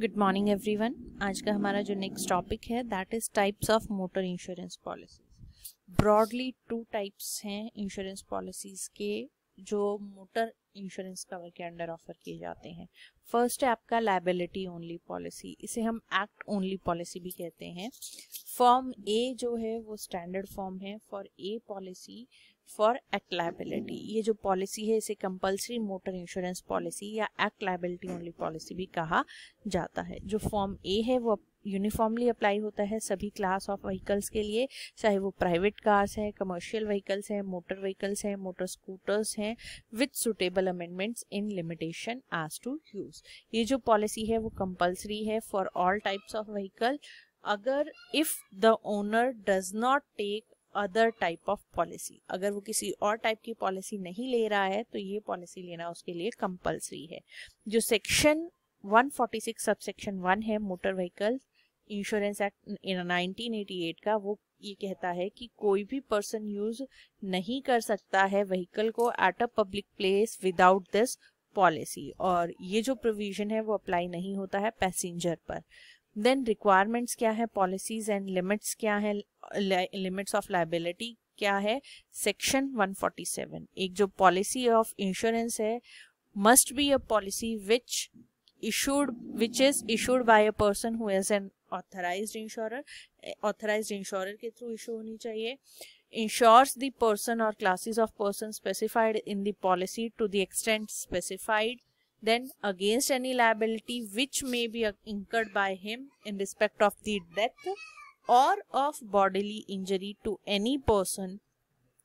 Good morning every one आज का हमारा जो नेक्स्ट टॉपिक है that is types of motor insurance policies broadly two types हैं इंश्योरेंस पॉलिसीज के जो मोटर इंश्योरेंस कवर के अंडर ऑफर किए जाते हैं फर्स्ट है आपका लाइबिलिटी ओनली पॉलिसी इसे हम एक्ट ओनली पॉलिसी भी कहते हैं फॉर्म ए जो है वो स्टैंडर्ड फॉर्म है for a policy for act liability ये जो पॉलिसी है इसे कंपलसरी मोटर इंश्योरेंस पॉलिसी या एक्ट लाइबिलिटी ओनली पॉलिसी भी कहा जाता है जो फॉर्म ए है वो यूनिफॉर्मली अप्लाई होता है सभी क्लास ऑफ व्हीकल्स के लिए चाहे वो प्राइवेट कार्स हैं कमर्शियल व्हीकल्स हैं मोटर व्हीकल्स हैं मोटर स्कूटर्स हैं with suitable amendments in limitation as to use ये जो पॉलिसी है वो कंपलसरी है for all types of vehicle अगर if the owner does not take other type of policy अगर वो किसी और टाइप की पॉलिसी नहीं ले रहा है तो ये पॉलिसी लेना उसके लिए कंपलसरी है जो section 146 forty sub section one है motor vehicle insurance act nineteen eighty eight का वो ये कहता है कि कोई भी पर्सन यूज नहीं कर सकता है व्हीकल को at a public place without this policy और ये जो प्रोविजन है वो अप्लाई नहीं होता है पैसेंजर पर देन रिक्वायरमेंट्स क्या है पॉलिसीज एंड लिमिट्स क्या है लिमिट्स ऑफ लाइबिलिटी क्या है सेक्शन 147 एक जो पॉलिसी ऑफ इंश्योरेंस है must be a policy which issued which is issued by a person who as an authorise insurer authorise insurer के थ्रू इशू होनी चाहिए इंश्योर्स द पर्सन और classes of person specified in the policy to the extent specified then against any liability which may be incurred by him in respect of the death or of bodily injury to any person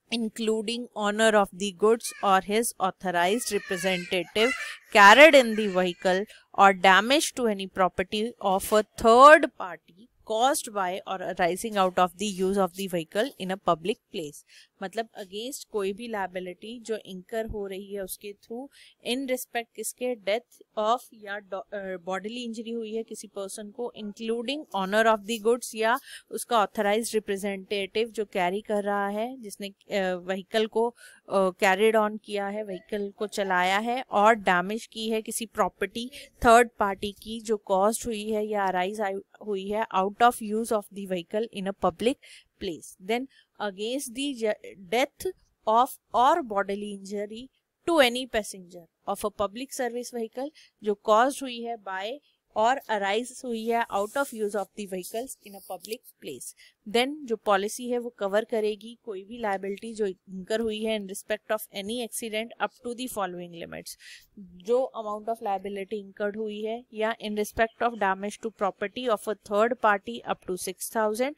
including owner of the goods or his authorized representative carried in the vehicle or damage to any property of a third party caused by or arising out of the use of the vehicle in a public place. मतलब against कोई भी liability जो incur हो रही है उसके through in respect किसके death of या बॉडीली इंजरी हुई है किसी पर्सन को including owner of the goods या उसका ऑथराइज रिप्रेजेंटेटिव जो कैरी कर रहा है जिसने व्हीकल को कैरिड ऑन किया है व्हीकल को चलाया है और डैमेज की है किसी प्रॉपर्टी थर्ड पार्टी की जो कॉज हुई है या अराइज हुई है out of use of the vehicle in a public place then against the death of or bodily injury to any passenger of a public service vehicle जो caused हुई है by और अराइज हुई है out of use of the vehicles in a public place then जो policy है वो cover करेगी कोई भी लाइबिलिटी जो इंकर हुई है in respect of any accident up to the following limits जो अमाउंट ऑफ लाइबिलिटी इंकर्ड हुई है या in respect of damage to property of a third party up to six thousand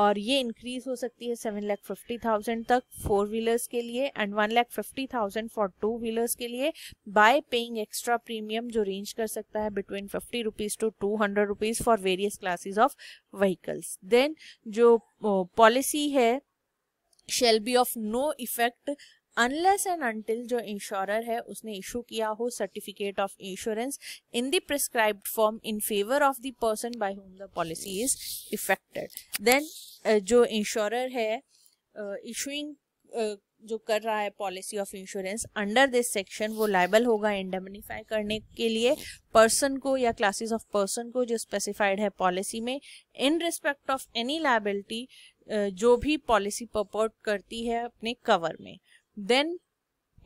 और ये इंक्रीज हो सकती है सेवन लैख फिफ्टी थाउजेंड तक फोर व्हीलर्स के लिए and one lakh fifty thousand for two wheelers के लिए बाय पेइंग एक्स्ट्रा प्रीमियम जो रेंज कर सकता है between fifty rupees to two hundred rupees for various classes of vehicles then जो पॉलिसी है shall be of no effect unless and until जो insurer है उसने इशू किया हो certificate of insurance in the prescribe form in favour of the person by whom the policy is effected then जो insurer है issuing uh, uh, जो कर रहा है policy of insurance under this section वो लाइबल होगा इंडेमनीफाई करने के लिए पर्सन को या क्लासेस ऑफ पर्सन को जो स्पेसिफाइड है पॉलिसी में in respect of any liability जो भी पॉलिसी परपोर्ट करती है अपने कवर में देन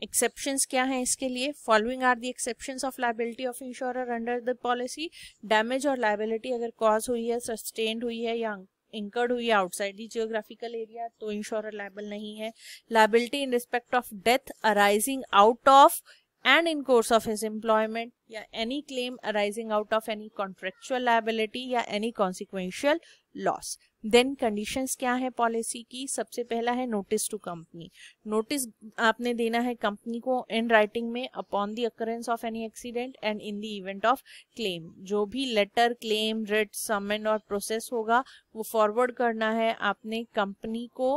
एक्सेप्शन क्या है इसके लिए following are the exception of liability of insurer under the policy damage और लाइबिलिटी अगर कॉज हुई है सस्टेन्ड हुई है या इंकर्ड हुई है आउटसाइड दी जियोग्राफिकल एरिया तो इंश्योरर लाइबल नहीं है liability in respect of death arising out of and in course of his employment या any claim arising out of any contractual liability या any consequential loss then conditions क्या है policy की सबसे पहला है नोटिस टू कंपनी नोटिस आपने देना है कंपनी को इन राइटिंग में upon the occurrence of any accident and in the event of claim जो भी लेटर क्लेम रिट समन और प्रोसेस होगा वो फॉरवर्ड करना है आपने कंपनी को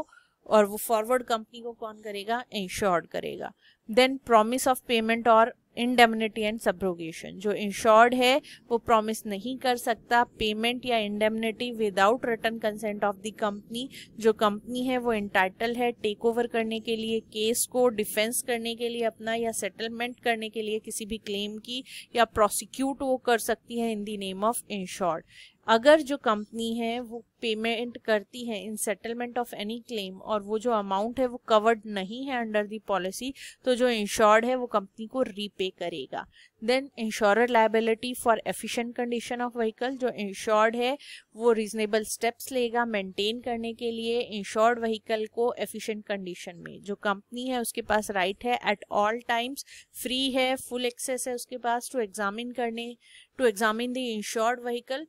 और वो फॉरवर्ड कंपनी को कौन करेगा इंश्योर्ड करेगा देन प्रॉमिस ऑफ पेमेंट और इंडेमनिटी एंड सब्रोगेशन जो इंश्योर्ड है वो प्रॉमिस नहीं कर सकता पेमेंट या indemnity without written consent of the company जो कंपनी है वो इंटाइटल है टेक ओवर करने के लिए केस को डिफेंस करने के लिए अपना या सेटलमेंट करने के लिए किसी भी क्लेम की या प्रोसिक्यूट वो कर सकती है in the name of insured अगर जो कंपनी है वो पेमेंट करती है in settlement of any claim और वो जो अमाउंट है वो कवर्ड नहीं है अंडर दी पॉलिसी तो जो इंश्योर्ड है वो कंपनी को रीपे करेगा then insure liability for efficient condition of vehicle जो इंश्योर्ड है वो रीजनेबल स्टेप्स लेगा मेंटेन करने के लिए इंश्योर्ड व्हीकल को एफिशिएंट कंडीशन में जो कंपनी है उसके पास राइट right है एट ऑल टाइम्स फ्री है फुल एक्सेस है उसके पास टू एग्जामिन करने to examine the insured vehicle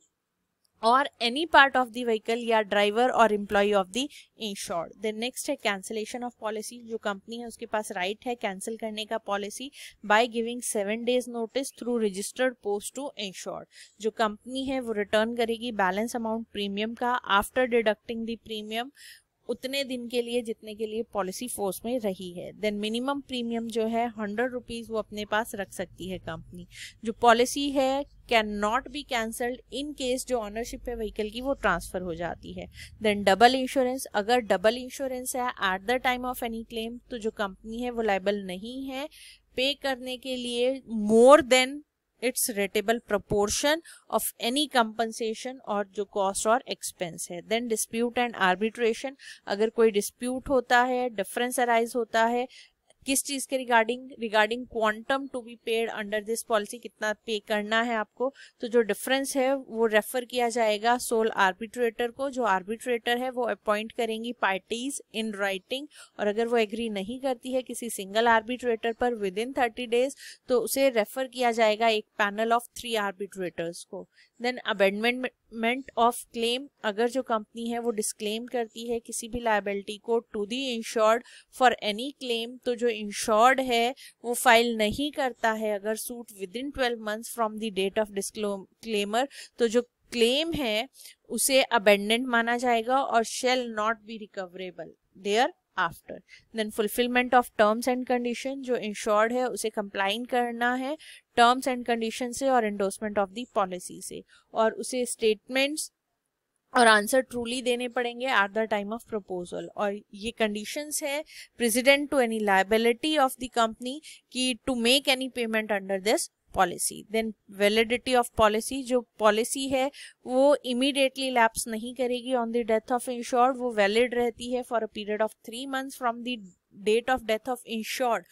और any part of the vehicle या ड्राइवर और employ of the insured then next है कैंसिलेशन ऑफ पॉलिसी जो कंपनी है उसके पास राइट right है कैंसिल करने का policy by giving seven days notice through registered post to insured जो कंपनी है वो रिटर्न करेगी बैलेंस अमाउंट प्रीमियम का आफ्टर डिडक्टिंग दी प्रीमियम उतने दिन के लिए जितने के लिए पॉलिसी फोर्स में रही है देन मिनिमम प्रीमियम जो है हंड्रेड रुपीज वो अपने पास रख सकती है कंपनी जो पॉलिसी है can not be cancelled in case जो ऑनरशिप है व्हीकल की वो ट्रांसफर हो जाती है देन डबल इंश्योरेंस अगर डबल इंश्योरेंस है at the time of any claim तो जो कंपनी है वो लाइबल नहीं है पे करने के लिए more than its rateable proportion of any compensation और जो कॉस्ट और एक्सपेंस है देन डिस्प्यूट एंड आर्बिट्रेशन अगर कोई डिस्प्यूट होता है डिफरेंस अराइज होता है किस चीज के regarding regarding quantum to be paid under this policy कितना पे करना है आपको तो जो डिफरेंस है वो रेफर किया जाएगा सोल आर्बिट्रेटर को जो आर्बिट्रेटर है वो अपॉइंट करेंगी पार्टीज इन राइटिंग और अगर वो एग्री नहीं करती है किसी सिंगल आर्बिट्रेटर पर विद इन थर्टी डेज तो उसे रेफर किया जाएगा एक पैनल ऑफ थ्री आर्बिट्रेटर्स को then abandonment of claim अगर जो कंपनी है वो डिस्क्लेम करती है किसी भी लाइबिलिटी को to the insured for any claim तो जो इंश्योर्ड है वो फाइल नहीं करता है अगर suit within twelve month from the date of disclaimer तो जो क्लेम है उसे अबेंडेंट माना जाएगा और shall not be recoverable thereafter then fulfilment of terms and condition जो इंश्योर्ड है उसे कंप्लाइन करना है टर्म्स एंड कंडीशन से और एंडोर्समेंट ऑफ दी पॉलिसी से और उसे स्टेटमेंट्स और आंसर ट्रूली देने पड़ेंगे at the time of proposal और ये कंडीशंस है precedent to any liability of the company की to make any payment under this policy then validity of policy जो पॉलिसी है वो इमिडिएटली लैप्स नहीं करेगी on the death of insured वो वैलिड रहती है for a period of three months from the date of death of insured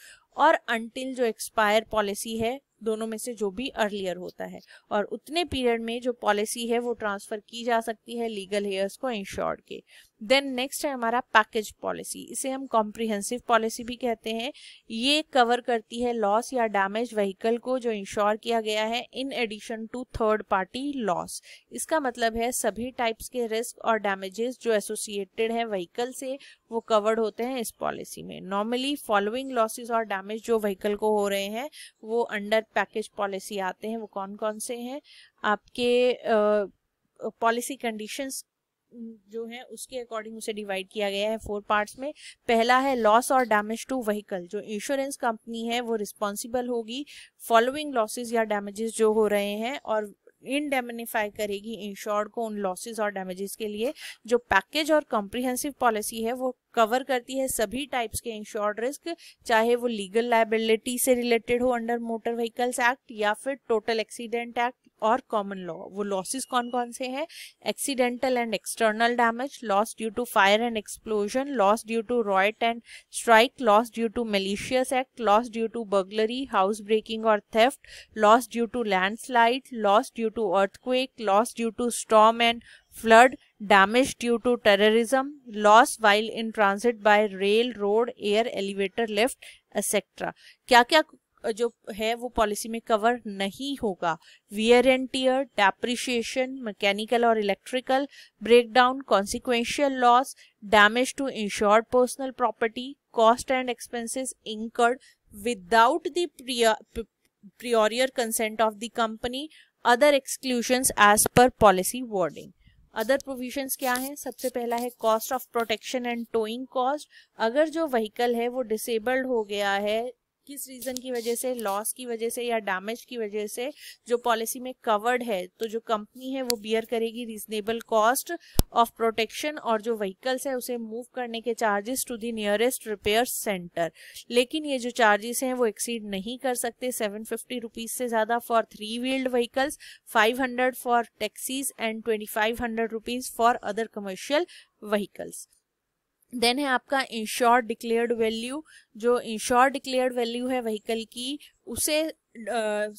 और until जो एक्सपायर पॉलिसी है दोनों में से जो भी अर्लियर होता है और उतने पीरियड में जो पॉलिसी है वो ट्रांसफर की जा सकती है लीगल हेयर्स को इंश्योर्ड के देन नेक्स्ट है हमारा पैकेज पॉलिसी इसे हम कॉम्प्रिहेंसिव पॉलिसी भी कहते हैं ये कवर करती है लॉस या डैमेज व्हीकल को जो इंश्योर किया गया है in addition to third party loss इसका मतलब है सभी टाइप्स के रिस्क और डैमेजेस जो एसोसिएटेड हैं व्हीकल से वो कवर्ड होते हैं इस पॉलिसी में नॉर्मली फॉलोइंग लॉसेज और डैमेज जो व्हीकल को हो रहे हैं वो अंडर पैकेज पॉलिसी आते हैं वो कौन कौन से हैं आपके पॉलिसी कंडीशंस जो है उसके अकॉर्डिंग उसे डिवाइड किया गया है फोर पार्ट्स में पहला है लॉस और डैमेज टू व्हीकल जो इंश्योरेंस कंपनी है वो रिस्पॉन्सिबल होगी फॉलोइंग लॉसेज या डैमेजेस जो हो रहे हैं और इनडेमनीफाई करेगी इंश्योर्ड को उन लॉसेज और डैमेजेस के लिए जो पैकेज और कॉम्प्रिहेंसिव पॉलिसी है वो कवर करती है सभी टाइप्स के इंश्योर्ड रिस्क चाहे वो लीगल लाइबिलिटी से रिलेटेड हो अंडर मोटर व्हीकल्स एक्ट या फिर टोटल एक्सीडेंट एक्ट और कॉमन लॉ वो लॉसेस कौन कौन से हैं accidental and external damage loss due to fire and explosion loss due to riot and strike loss due to malicious act loss due to burglary house breaking और theft loss due to landslide loss due to earthquake loss due to storm and flood damage due to terrorism loss while in transit by rail road air elevator lift etc. क्या क्या जो है वो policy में cover नहीं होगा wear and tear depreciation mechanical और electrical breakdown consequential loss damage to insured personal property cost and expenses incurred without the prior consent of the company other exclusions as per policy wording other provisions क्या हैं सबसे पहला है cost of protection and towing cost अगर जो vehicle है वो disabled हो गया है किस रीज़न की वजह से लॉस की वजह से या डैमेज की वजह से जो पॉलिसी में कवर्ड है तो जो कंपनी है वो बियर करेगी रीजनेबल कॉस्ट ऑफ प्रोटेक्शन और जो व्हीकल्स है उसे मूव करने के charges to the nearest repair centre लेकिन ये जो चार्जेस हैं वो एक्सीड नहीं कर सकते सेवन फिफ्टी रुपीज़ से ज़्यादा for three wheeled vehicles five hundred for taxis and twenty five hundred rupees for other commercial vehicles then है आपका इंश्योर डिक्लेयर्ड वैल्यू जो इंश्योर डिक्लेयर्ड वैल्यू है व्हीकल की उसे आ,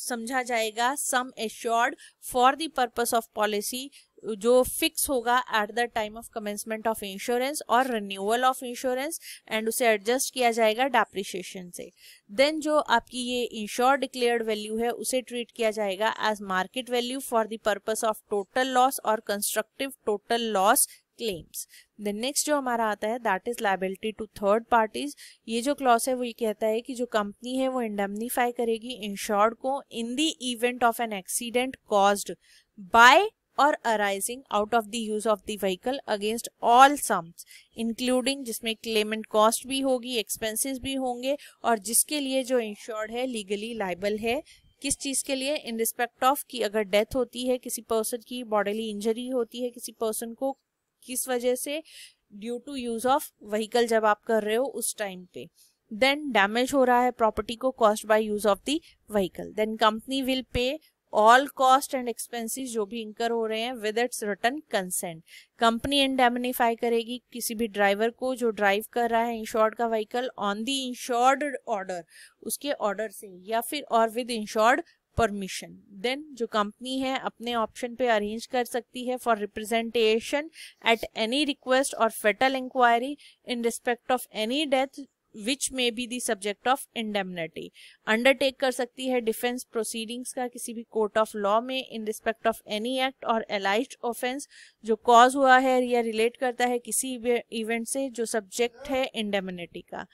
समझा जाएगा sum assured for the purpose of policy जो फिक्स होगा at the time of commencement of insurance और रिन्यूअल ऑफ इंश्योरेंस एंड उसे एडजस्ट किया जाएगा डेप्रिशिएशन से देन जो आपकी ये इंश्योर डिक्लेयर्ड वैल्यू है उसे ट्रीट किया जाएगा as market value for the purpose of total loss और constructive total loss claims then next जो हमारा आता है that is liability to third parties ये जो क्लॉस है वो ये कहता है कि जो कंपनी है वो इंडेमनीफाई करेगी इंश्योर्ड को in the event of an accident caused by और arising out of the use of the vehicle against all sums including जिसमें क्लेमेंट कॉस्ट भी होगी एक्सपेंसेस भी होंगे और जिसके लिए जो इंश्योर्ड है लीगली लाइबल है किस चीज़ के लिए इन रिस्पेक्ट ऑफ कि अगर डेथ होती है किसी पर्सन की बॉडीली इंजरी होती है किसी पर्सन को किस वजह से due to use of vehicle जब आप कर रहे हो उस टाइम पे देन डैमेज हो रहा है प्रॉपर्टी को cost by use of the vehicle then company will pay all cost and expenses जो भी इंकर हो रहे हैं with its written consent company indemnify करेगी किसी भी ड्राइवर को जो ड्राइव कर रहा है इंश्योर्ड का vehicle on the insured order उसके ऑर्डर से या फिर और विद इंश्योर्ड परमिशन देन जो कंपनी है अपने ऑप्शन पे अरेंज कर सकती है for representation at any request और fatal inquiry in respect of any death which may be the subject of indemnity undertake कर सकती है डिफेंस प्रोसीडिंग्स का किसी भी कोर्ट ऑफ लॉ में in respect of any act और एलाइज ऑफेंस जो कॉज हुआ है या रिलेट करता है किसी इवेंट से जो सब्जेक्ट है इंडेमनिटी का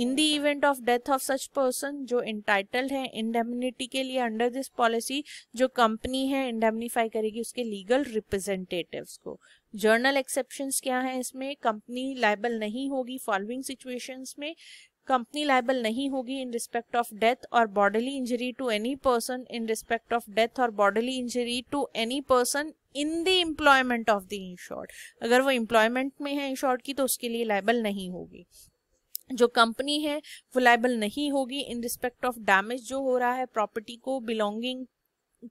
in the event of death of such person जो इंटाइटल्ड है इंडेमिनिटी के लिए अंडर दिस पॉलिसी जो कंपनी है इंडेमनीफाई करेगी उसके लीगल रिप्रेजेंटेटिव्स को जर्नल एक्सेप्शन क्या है इसमें कंपनी लाइबल नहीं होगी फॉलोइंग सिचुएशन में कंपनी लाइबल नहीं होगी इन रिस्पेक्ट ऑफ डेथ और bodily injury to any person in respect of death और bodily injury to any person in the employment of the insured अगर वो इम्प्लॉयमेंट में है इंश्योर्ड की तो उसके लिए लाइबल नहीं होगी जो कंपनी है वो लाइबल नहीं होगी इन रिस्पेक्ट ऑफ डैमेज जो हो रहा है प्रॉपर्टी को बिलोंगिंग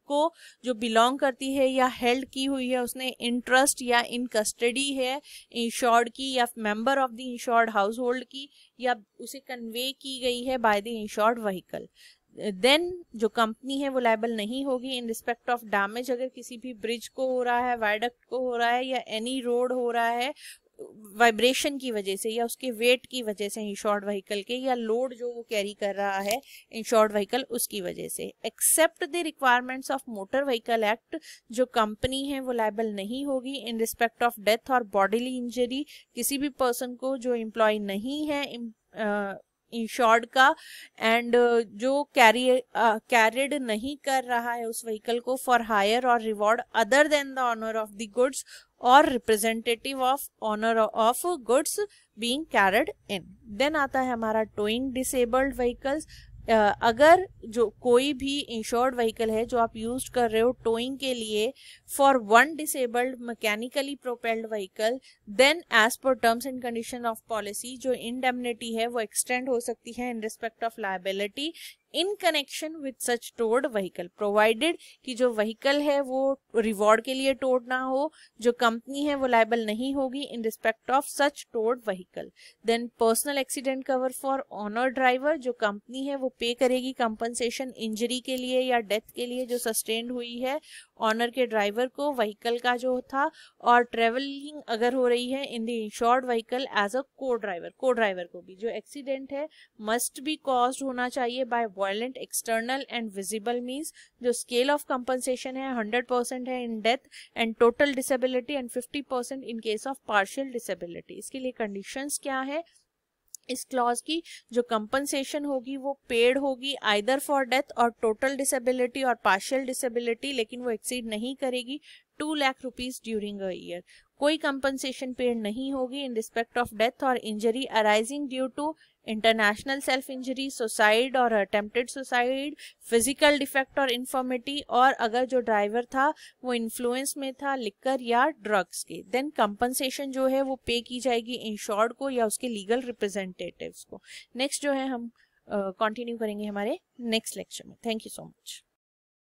को जो बिलोंग करती है या हेल्ड की हुई है उसने इंटरेस्ट या इन कस्टडी है इंश्योर्ड की या member of the insured household की या उसे कन्वे की गई है by the insured vehicle then जो कंपनी है वो लाइबल नहीं होगी इन रिस्पेक्ट ऑफ डैमेज अगर किसी भी ब्रिज को हो रहा है वायडक्ट को हो रहा है या एनी रोड हो रहा है वाइब्रेशन की वजह से या उसके वेट की वजह से इंश्योर्ड व्हीकल के या लोड जो वो कैरी कर रहा है इंश्योर्ड व्हीकल उसकी वजह से except the requirements of motor vehicle act जो कंपनी है वो लाइबल नहीं होगी इन रिस्पेक्ट ऑफ डेथ और बॉडीली इंजरी किसी भी पर्सन को जो एम्प्लॉय नहीं है इंश्योर्ड का एंड जो कैरी कैरिड नहीं कर रहा है उस व्हीकल को फॉर हायर और reward other than the owner of the goods और representative of owner of goods being carried in then आता है हमारा टोइंग डिसेबल्ड व्हीकल्स अगर जो कोई भी इंश्योर्ड व्हीकल है जो आप यूज कर रहे हो टोइंग के लिए for one disabled mechanically propelled vehicle then as per terms and condition of policy जो इनडेमनिटी है वो एक्सटेंड हो सकती है in respect of liability in connection with such टोर्ड व्हीकल प्रोवाइडेड कि जो व्हीकल है वो रिवॉर्ड के लिए टोर्ड ना हो जो कंपनी है वो लाइबल नहीं होगी इन रिस्पेक्ट ऑफ सच टोर्ड vehicle then personal accident cover for owner driver जो कंपनी है वो पे करेगी कंपनसेशन इंजरी के लिए या डेथ के लिए जो सस्टेन्ड हुई है ऑनर के ड्राइवर को व्हीकल का जो था और ट्रेवलिंग अगर हो रही है in the insured vehicle as a co driver को ड्राइवर को भी जो एक्सीडेंट है मस्ट बी कॉज होना चाहिए by violent external and visible means जो स्केल ऑफ कंपनसेशन है हंड्रेड परसेंट है in death and total disability and fifty percent in case of partial disability इसके लिए कंडीशन क्या है इस क्लॉज की जो कंपनसेशन होगी वो पेड होगी आइदर फॉर डेथ और टोटल डिसेबिलिटी और पार्शियल डिसेबिलिटी लेकिन वो एक्सीड नहीं करेगी two lakh rupees during a year कोई कंपनसेशन पेड नहीं होगी इन रिस्पेक्ट ऑफ डेथ और injury arising due to international self injury suicide और अटेम्प्टेड सुसाइड फिजिकल डिफेक्ट और इन्फॉर्मिटी और अगर जो ड्राइवर था वो इन्फ्लुएंस में था लिक्कर या ड्रग्स के देन कंपनसेशन जो है वो पे की जाएगी इंश्योर्ड को या उसके लीगल रिप्रेजेंटेटिव को नेक्स्ट जो है हम कंटिन्यू uh, करेंगे हमारे नेक्स्ट लेक्चर में थैंक यू सो मच